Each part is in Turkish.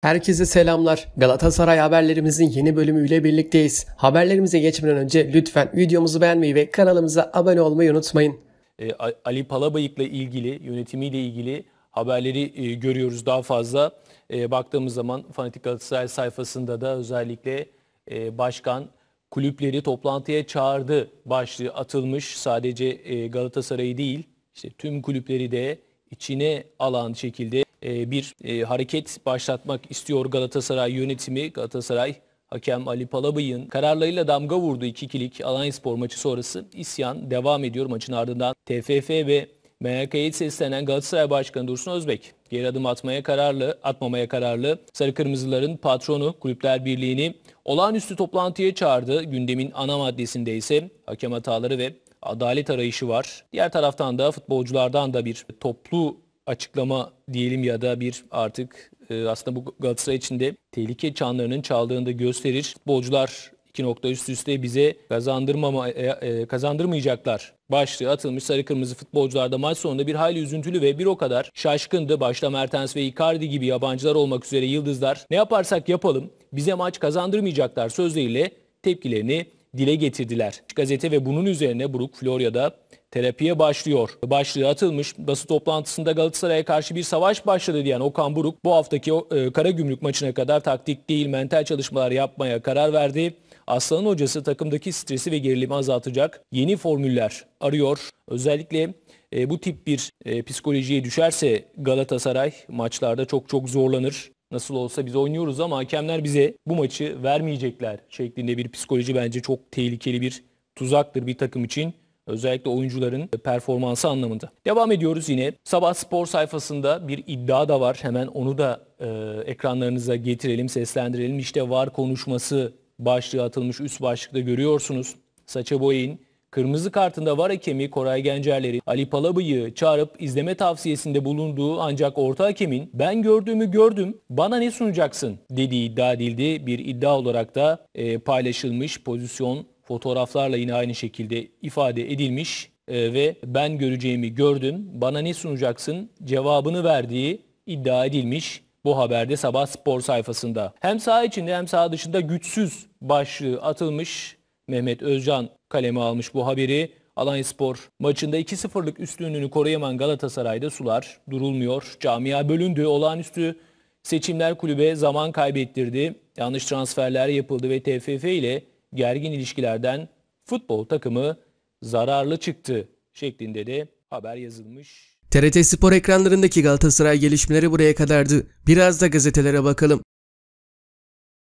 Herkese selamlar. Galatasaray haberlerimizin yeni bölümüyle birlikteyiz. Haberlerimize geçmeden önce lütfen videomuzu beğenmeyi ve kanalımıza abone olmayı unutmayın. E, Ali Palabayık'la ilgili, yönetimiyle ilgili haberleri e, görüyoruz daha fazla. E, baktığımız zaman Fanatik Galatasaray sayfasında da özellikle e, başkan kulüpleri toplantıya çağırdı başlığı atılmış. Sadece e, Galatasaray'ı değil, işte tüm kulüpleri de içine alan şekilde e, bir e, hareket başlatmak istiyor Galatasaray yönetimi. Galatasaray hakem Ali Palabıyık'ın kararlarıyla damga vurdu 2-2'lik Alanyaspor maçı sonrası isyan devam ediyor. Maçın ardından TFF ve MHK'ye seslenen Galatasaray Başkanı Dursun Özbek geri adım atmaya kararlı, atmamaya kararlı Sarı Kırmızıların patronu Kulüpler Birliği'ni olağanüstü toplantıya çağırdı. Gündemin ana maddesinde ise hakem hataları ve adalet arayışı var. Diğer taraftan da futbolculardan da bir toplu açıklama diyelim ya da bir artık e, aslında bu Galatasaray içinde tehlike çanlarının çaldığını da gösterir. Futbolcular iki nokta üst üste bize kazandırmama, e, e, kazandırmayacaklar başlığı atılmış sarı kırmızı futbolcularda maç sonunda bir hayli üzüntülü ve bir o kadar şaşkındı. Başta Mertens ve Icardi gibi yabancılar olmak üzere yıldızlar ne yaparsak yapalım bize maç kazandırmayacaklar sözleriyle tepkilerini dile getirdiler. Gazete ve bunun üzerine Buruk Florya'da terapiye başlıyor. Başlığı atılmış. Basın toplantısında Galatasaray'a karşı bir savaş başladı diyen Okan Buruk bu haftaki e, Karagümrük maçına kadar taktik değil mental çalışmalar yapmaya karar verdi. Aslan'ın hocası takımdaki stresi ve gerilimi azaltacak yeni formüller arıyor. Özellikle e, bu tip bir e, psikolojiye düşerse Galatasaray maçlarda çok çok zorlanır. Nasıl olsa biz oynuyoruz ama hakemler bize bu maçı vermeyecekler şeklinde bir psikoloji bence çok tehlikeli bir tuzaktır bir takım için. Özellikle oyuncuların e, performansı anlamında. Devam ediyoruz yine. Sabah spor sayfasında bir iddia da var. Hemen onu da e, ekranlarınıza getirelim, seslendirelim. İşte var konuşması başlığı atılmış üst başlıkta görüyorsunuz. Saça boyayın. Kırmızı kartında var hakemi Koray Gencerleri Ali Palabı'yı çağırıp izleme tavsiyesinde bulunduğu ancak orta hakemin ben gördüğümü gördüm bana ne sunacaksın dediği iddia edildi. Bir iddia olarak da e, paylaşılmış pozisyon fotoğraflarla yine aynı şekilde ifade edilmiş e, ve ben göreceğimi gördüm, bana ne sunacaksın cevabını verdiği iddia edilmiş bu haberde sabah spor sayfasında. Hem saha içinde hem saha dışında güçsüz başlığı atılmış Mehmet Özcan kaleme almış bu haberi. Alanya Spor maçında 2-0'lık üstünlüğünü koruyamayan Galatasaray'da sular durulmuyor. Camia bölündü. Olağanüstü seçimler kulübe zaman kaybettirdi. Yanlış transferler yapıldı ve TFF ile gergin ilişkilerden futbol takımı zararlı çıktı şeklinde de haber yazılmış. TRT Spor ekranlarındaki Galatasaray gelişmeleri buraya kadardı. Biraz da gazetelere bakalım.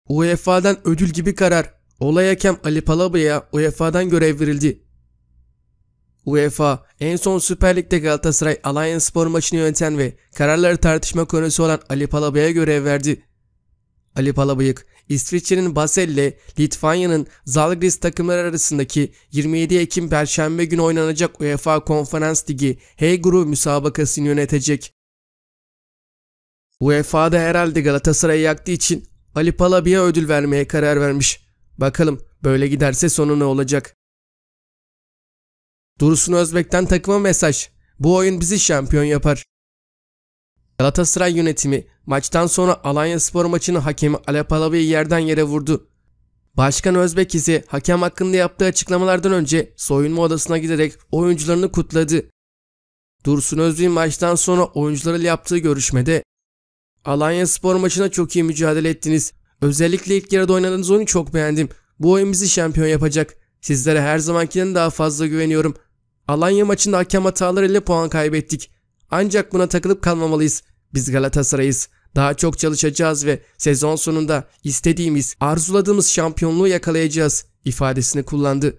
UEFA'dan ödül gibi karar. Olay hakem Ali Palabıya UEFA'dan görev verildi. UEFA, en son Süper Lig'de Galatasaray Alliance Spor maçını yöneten ve kararları tartışma konusu olan Ali Palabıya görev verdi. Ali Palabıyık, İsviçre'nin Basel'le Litvanya'nın Zalgiris takımları arasındaki 27 Ekim Perşembe günü oynanacak UEFA Konferans Ligi H grubu müsabakasını yönetecek. UEFA'da herhalde Galatasaray'ı yaktığı için Ali Palabi'ye ödül vermeye karar vermiş. Bakalım böyle giderse sonu ne olacak? Dursun Özbek'ten takıma mesaj. Bu oyun bizi şampiyon yapar. Galatasaray yönetimi maçtan sonra Alanya Spor maçını hakemi Alep Alavi'yi yerden yere vurdu. Başkan Özbek ise hakem hakkında yaptığı açıklamalardan önce soyunma odasına giderek oyuncularını kutladı. Dursun Özbek maçtan sonra oyuncularıyla yaptığı görüşmede Alanya Spor maçına çok iyi mücadele ettiniz. Özellikle ilk yarıda oynadığınız oyunu çok beğendim. Bu oyun bizi şampiyon yapacak. Sizlere her zamankinden daha fazla güveniyorum. Alanya maçında hakem hatalarıyla puan kaybettik. Ancak buna takılıp kalmamalıyız. Biz Galatasaray'ız. Daha çok çalışacağız ve sezon sonunda istediğimiz, arzuladığımız şampiyonluğu yakalayacağız ifadesini kullandı.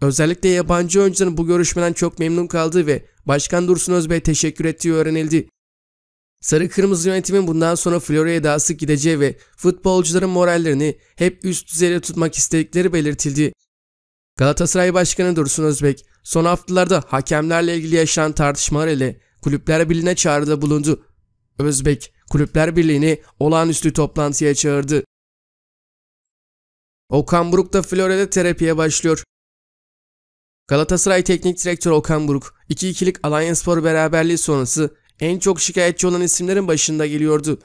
Özellikle yabancı oyuncuların bu görüşmeden çok memnun kaldığı ve Başkan Dursun Özbey teşekkür ettiği öğrenildi. Sarı Kırmızı yönetimin bundan sonra Florya'ya daha sık gideceği ve futbolcuların morallerini hep üst düzeyde tutmak istedikleri belirtildi. Galatasaray Başkanı Dursun Özbek son haftalarda hakemlerle ilgili yaşanan tartışmalar ile Kulüpler Birliği'ne çağrıda bulundu. Özbek, Kulüpler Birliği'ni olağanüstü toplantıya çağırdı. Okan Buruk da Florya'da terapiye başlıyor. Galatasaray Teknik Direktörü Okan Buruk, 2-2'lik Spor beraberliği sonrası en çok şikayetçi olan isimlerin başında geliyordu.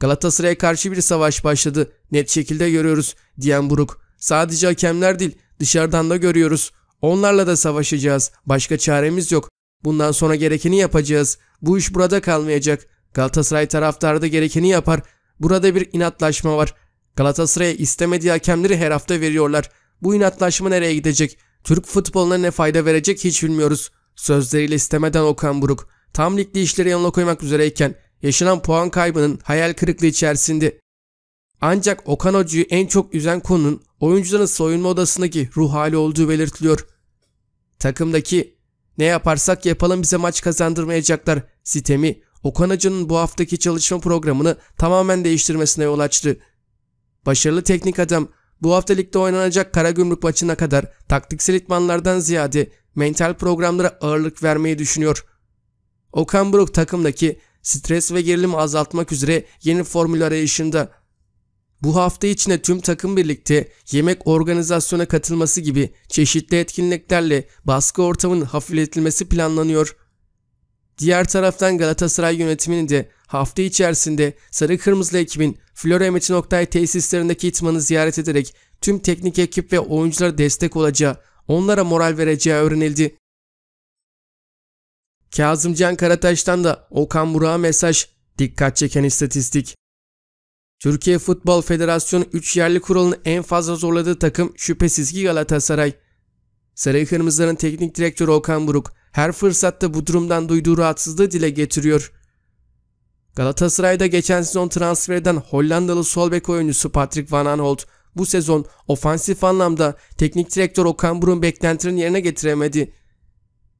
Galatasaray'a karşı bir savaş başladı. Net şekilde görüyoruz diyen Buruk. Sadece hakemler değil, Dışarıdan da görüyoruz. Onlarla da savaşacağız. Başka çaremiz yok. Bundan sonra gerekeni yapacağız. Bu iş burada kalmayacak. Galatasaray taraftarı da gerekeni yapar. Burada bir inatlaşma var. Galatasaray'a istemediği hakemleri her hafta veriyorlar. Bu inatlaşma nereye gidecek? Türk futboluna ne fayda verecek hiç bilmiyoruz. Sözleriyle istemeden Okan Buruk. Tam ligde işleri yanına koymak üzereyken yaşanan puan kaybının hayal kırıklığı içerisinde ancak Okan Hoca'yı en çok üzen konunun oyuncuların soyunma odasındaki ruh hali olduğu belirtiliyor. Takımdaki ne yaparsak yapalım bize maç kazandırmayacaklar sitemi Okan Hoca'nın bu haftaki çalışma programını tamamen değiştirmesine yol açtı. Başarılı teknik adam bu hafta ligde oynanacak Karagümrük maçına kadar taktiksel itmanlardan ziyade mental programlara ağırlık vermeyi düşünüyor. Okan Buruk takımdaki stres ve gerilimi azaltmak üzere yeni formül arayışında bu hafta içinde tüm takım birlikte yemek organizasyona katılması gibi çeşitli etkinliklerle baskı ortamının hafifletilmesi planlanıyor. Diğer taraftan Galatasaray yönetiminin de hafta içerisinde Sarı Kırmızılı ekibin Flora Metin Oktay tesislerindeki itmanı ziyaret ederek tüm teknik ekip ve oyunculara destek olacağı, onlara moral vereceği öğrenildi. Kazımcan Karataş'tan da Okan Burak'a mesaj, dikkat çeken istatistik. Türkiye Futbol Federasyonu 3 yerli kuralını en fazla zorladığı takım şüphesiz ki Galatasaray. Sarı Kırmızıların teknik direktörü Okan Buruk her fırsatta bu durumdan duyduğu rahatsızlığı dile getiriyor. Galatasaray'da geçen sezon transfer eden Hollandalı sol bek oyuncusu Patrick Van Aanholt bu sezon ofansif anlamda teknik direktör Okan Buruk'un beklentilerini yerine getiremedi.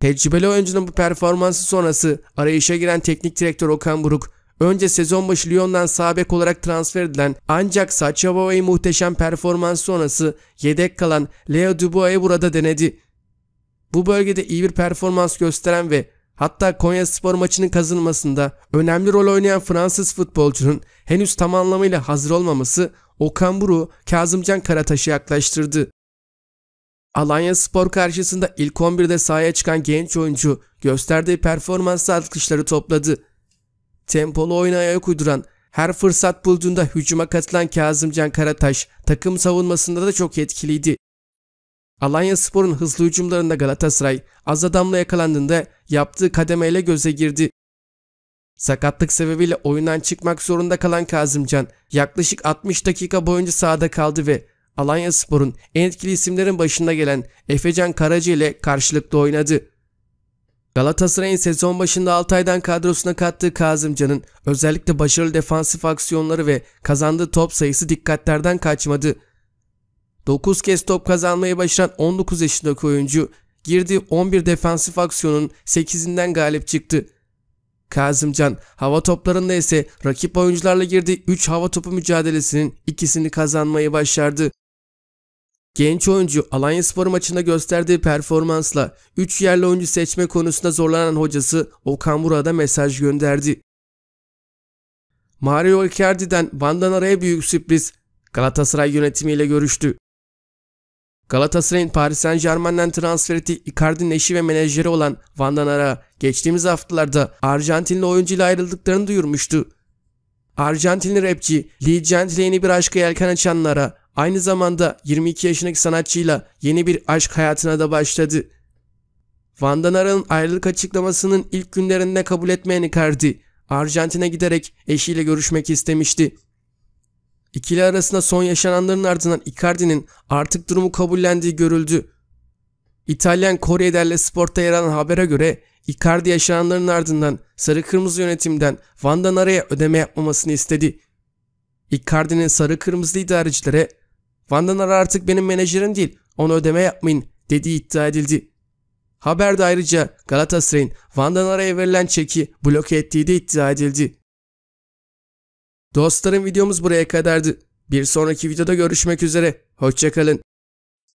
Tecrübeli oyuncunun bu performansı sonrası arayışa giren teknik direktör Okan Buruk Önce sezon başı Lyon'dan sağ olarak transfer edilen ancak Saçavova'yı muhteşem performans sonrası yedek kalan Leo Dubois'ı burada denedi. Bu bölgede iyi bir performans gösteren ve hatta Konya Spor maçının kazanılmasında önemli rol oynayan Fransız futbolcunun henüz tam anlamıyla hazır olmaması Okan Buru Kazımcan Karataş'ı yaklaştırdı. Alanya Spor karşısında ilk 11'de sahaya çıkan genç oyuncu gösterdiği performansla alkışları topladı. Tempolu oynaya uyduran, her fırsat bulduğunda hücuma katılan Kazımcan Karataş takım savunmasında da çok etkiliydi. Alanya Spor'un hızlı hücumlarında Galatasaray az adamla yakalandığında yaptığı kademeyle göze girdi. Sakatlık sebebiyle oyundan çıkmak zorunda kalan Kazımcan yaklaşık 60 dakika boyunca sahada kaldı ve Alanya Spor'un en etkili isimlerin başında gelen Efecan Karaca ile karşılıklı oynadı. Galatasaray'ın sezon başında Altay'dan kadrosuna kattığı Kazımcan'ın özellikle başarılı defansif aksiyonları ve kazandığı top sayısı dikkatlerden kaçmadı. 9 kez top kazanmayı başaran 19 yaşındaki oyuncu girdiği 11 defansif aksiyonun 8'inden galip çıktı. Kazımcan hava toplarında ise rakip oyuncularla girdiği 3 hava topu mücadelesinin ikisini kazanmayı başardı. Genç oyuncu Alanya Spor maçında gösterdiği performansla 3 yerli oyuncu seçme konusunda zorlanan hocası Okan Burak'a mesaj gönderdi. Mario Icardi'den Van'dan araya büyük sürpriz Galatasaray yönetimiyle görüştü. Galatasaray'ın Paris Saint Germain'den transfer ettiği Icardi'nin eşi ve menajeri olan Van Danara geçtiğimiz haftalarda Arjantinli oyuncuyla ayrıldıklarını duyurmuştu. Arjantinli rapçi Lee Gentile yeni bir aşka yelken açanlara Aynı zamanda 22 yaşındaki sanatçıyla yeni bir aşk hayatına da başladı. Van'dan Aral'ın ayrılık açıklamasının ilk günlerinde kabul etmeyen Icardi, Arjantin'e giderek eşiyle görüşmek istemişti. İkili arasında son yaşananların ardından Icardi'nin artık durumu kabullendiği görüldü. İtalyan Corriere Sport'ta yer alan habere göre Icardi yaşananların ardından sarı kırmızı yönetimden Van Danara'ya ödeme yapmamasını istedi. Icardi'nin sarı kırmızı idarecilere Vandanar artık benim menajerim değil. Ona ödeme yapmayın dediği iddia edildi. Haberde ayrıca Galatasaray'ın Vandanar'a verilen çeki bloke ettiği de iddia edildi. Dostlarım videomuz buraya kadardı. Bir sonraki videoda görüşmek üzere. Hoşçakalın.